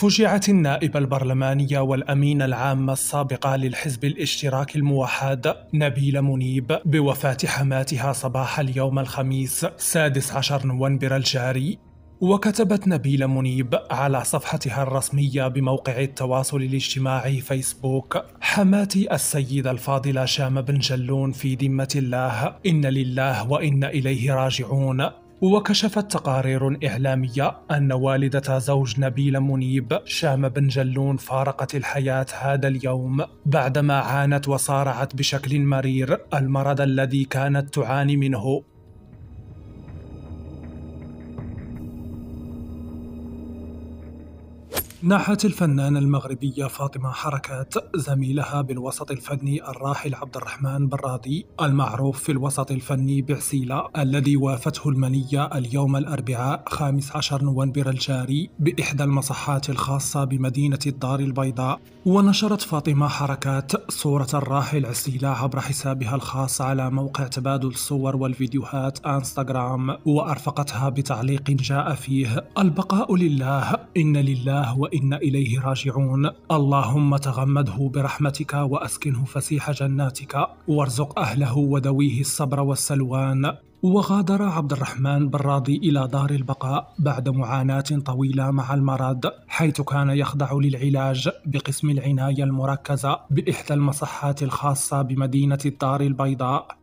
فجعت النائبة البرلمانية والأمينة العامة السابقة للحزب الاشتراكي الموحد نبيلة منيب بوفاة حماتها صباح اليوم الخميس سادس عشر نوفمبر الجاري وكتبت نبيلة منيب على صفحتها الرسمية بموقع التواصل الاجتماعي فيسبوك حماتي السيدة الفاضلة شام بن جلون في ذمة الله إن لله وإن إليه راجعون وكشفت تقارير إعلامية أن والدة زوج نبيل منيب شام بن جلون فارقت الحياة هذا اليوم بعدما عانت وصارعت بشكل مرير المرض الذي كانت تعاني منه ناحت الفنانة المغربية فاطمة حركات زميلها بالوسط الفني الراحل عبد الرحمن براضي المعروف في الوسط الفني بعسيلة الذي وافته المنية اليوم الأربعاء 15 نوفمبر الجاري بإحدى المصحات الخاصة بمدينة الدار البيضاء ونشرت فاطمة حركات صورة الراحل عسيلة عبر حسابها الخاص على موقع تبادل الصور والفيديوهات انستغرام وأرفقتها بتعليق جاء فيه البقاء لله إن لله و وانا اليه راجعون اللهم تغمده برحمتك واسكنه فسيح جناتك وارزق اهله وذويه الصبر والسلوان وغادر عبد الرحمن بن راضي إلى دار البقاء بعد معاناة طويلة مع المرض حيث كان يخضع للعلاج بقسم العناية المركزة بإحدى المصحات الخاصة بمدينة الدار البيضاء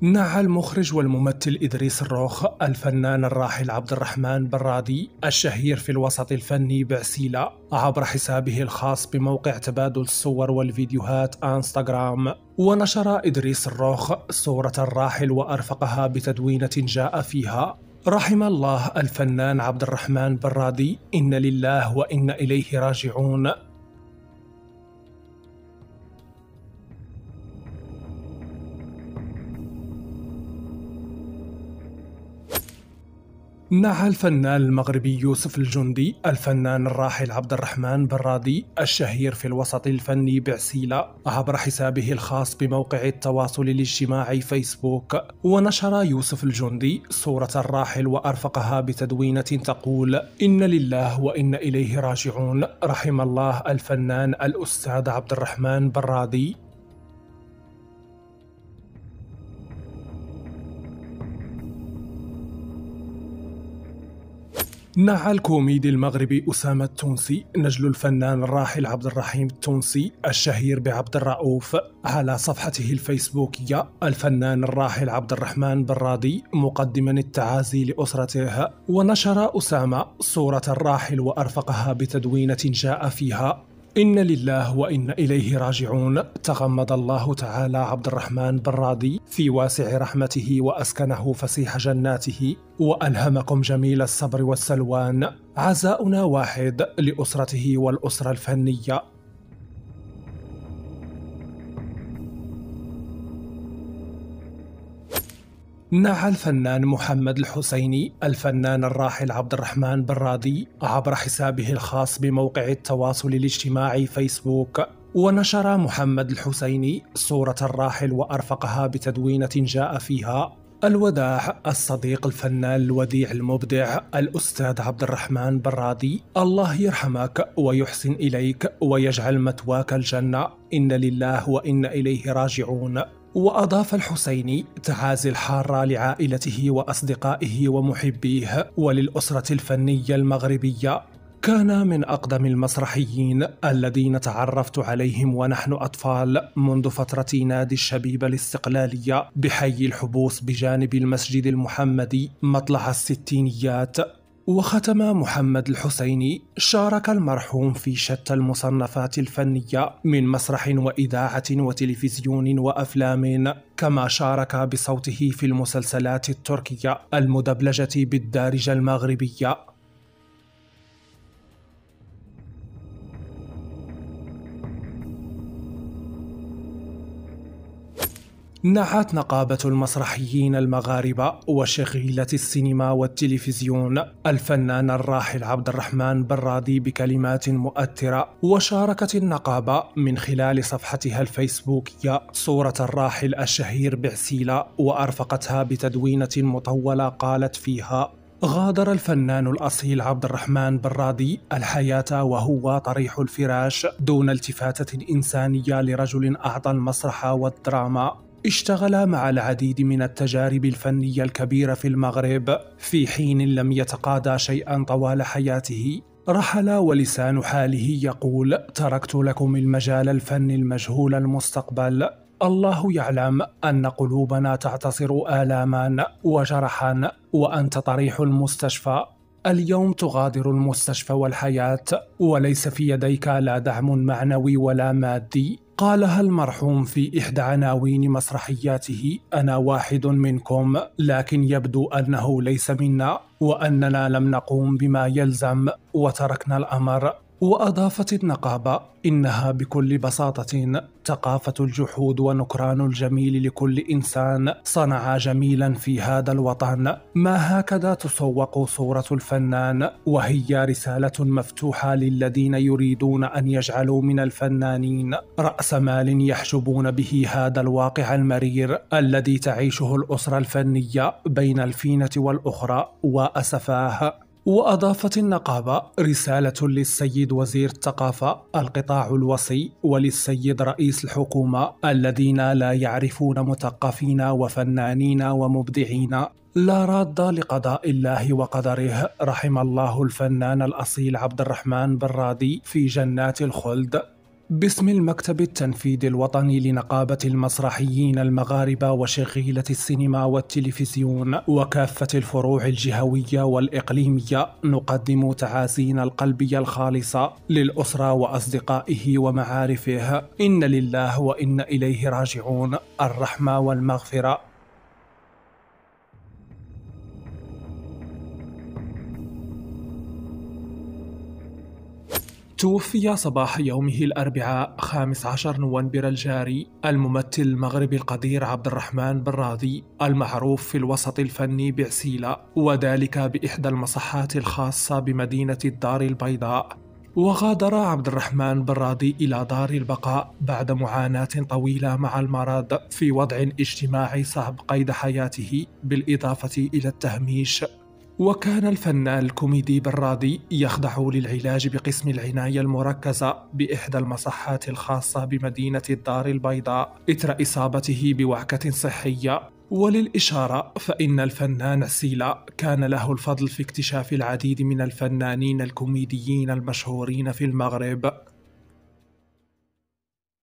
نعى المخرج والممثل إدريس الروخ الفنان الراحل عبد الرحمن برادي الشهير في الوسط الفني بعسيلة عبر حسابه الخاص بموقع تبادل الصور والفيديوهات انستغرام ونشر إدريس الروخ صورة الراحل وأرفقها بتدوينة جاء فيها رحم الله الفنان عبد الرحمن برادي إن لله وإن إليه راجعون نعى الفنان المغربي يوسف الجندي الفنان الراحل عبد الرحمن برادي الشهير في الوسط الفني بعسيلة عبر حسابه الخاص بموقع التواصل الاجتماعي فيسبوك ونشر يوسف الجندي صورة الراحل وأرفقها بتدوينة تقول إن لله وإن إليه راجعون رحم الله الفنان الأستاذ عبد الرحمن برادي نعى الكوميدي المغربي أسامة التونسي نجل الفنان الراحل عبد الرحيم التونسي الشهير بعبد الرؤوف على صفحته الفيسبوكية الفنان الراحل عبد الرحمن برادي مقدما التعازي لأسرته ونشر أسامة صورة الراحل وأرفقها بتدوينة جاء فيها إن لله وإن إليه راجعون تغمد الله تعالى عبد الرحمن بالراضي في واسع رحمته وأسكنه فسيح جناته وألهمكم جميل الصبر والسلوان عزاؤنا واحد لأسرته والأسرة الفنية نعى الفنان محمد الحسيني الفنان الراحل عبد الرحمن راضي عبر حسابه الخاص بموقع التواصل الاجتماعي فيسبوك ونشر محمد الحسيني صورة الراحل وأرفقها بتدوينة جاء فيها الوداع الصديق الفنان الوديع المبدع الأستاذ عبد الرحمن راضي الله يرحمك ويحسن إليك ويجعل مثواك الجنة إن لله وإن إليه راجعون وأضاف الحسيني تعازي الحارة لعائلته وأصدقائه ومحبيه وللأسرة الفنية المغربية كان من أقدم المسرحيين الذين تعرفت عليهم ونحن أطفال منذ فترة نادي الشبيبة الاستقلالية بحي الحبوس بجانب المسجد المحمدي مطلع الستينيات وختم محمد الحسيني شارك المرحوم في شتى المصنفات الفنية من مسرح وإذاعة وتلفزيون وأفلام كما شارك بصوته في المسلسلات التركية المدبلجة بالدارجة المغربية نعت نقابة المسرحيين المغاربة وشغيلة السينما والتلفزيون الفنان الراحل عبد الرحمن برادي بكلمات مؤثرة وشاركت النقابة من خلال صفحتها الفيسبوكية صورة الراحل الشهير بعسيلة وأرفقتها بتدوينة مطولة قالت فيها غادر الفنان الأصيل عبد الرحمن برادي الحياة وهو طريح الفراش دون التفاتة إنسانية لرجل أعطى المسرح والدراما اشتغل مع العديد من التجارب الفنية الكبيرة في المغرب في حين لم يتقاضى شيئا طوال حياته رحل ولسان حاله يقول تركت لكم المجال الفني المجهول المستقبل الله يعلم ان قلوبنا تعتصر الاما وجرحا وانت طريح المستشفى اليوم تغادر المستشفى والحياه وليس في يديك لا دعم معنوي ولا مادي قالها المرحوم في إحدى عناوين مسرحياته أنا واحد منكم لكن يبدو أنه ليس منا وأننا لم نقوم بما يلزم وتركنا الأمر وأضافت النقابة إنها بكل بساطة ثقافة الجحود ونكران الجميل لكل إنسان صنع جميلا في هذا الوطن ما هكذا تسوق صورة الفنان وهي رسالة مفتوحة للذين يريدون أن يجعلوا من الفنانين رأس مال يحجبون به هذا الواقع المرير الذي تعيشه الأسرة الفنية بين الفينة والأخرى وأسفاه وأضافت النقابة رسالة للسيد وزير الثقافة القطاع الوصي وللسيد رئيس الحكومة الذين لا يعرفون مثقفين وفنانين ومبدعين لا راد لقضاء الله وقدره رحم الله الفنان الأصيل عبد الرحمن بن رادي في جنات الخلد باسم المكتب التنفيذي الوطني لنقابة المسرحيين المغاربة وشغيلة السينما والتلفزيون وكافة الفروع الجهوية والإقليمية نقدم تعازينا القلبية الخالصة للأسرة وأصدقائه ومعارفه إن لله وإن إليه راجعون الرحمة والمغفرة توفي صباح يومه الأربعاء 15 نوفمبر الجاري الممثل المغربي القدير عبد الرحمن بن راضي المعروف في الوسط الفني بعسيلة وذلك بإحدى المصحات الخاصة بمدينة الدار البيضاء وغادر عبد الرحمن بن راضي إلى دار البقاء بعد معاناة طويلة مع المرض في وضع اجتماعي صعب قيد حياته بالإضافة إلى التهميش وكان الفنان الكوميدي برادي يخضع للعلاج بقسم العناية المركزة بإحدى المصحات الخاصة بمدينة الدار البيضاء إثر إصابته بوعكة صحية وللإشارة فإن الفنان سيلا كان له الفضل في اكتشاف العديد من الفنانين الكوميديين المشهورين في المغرب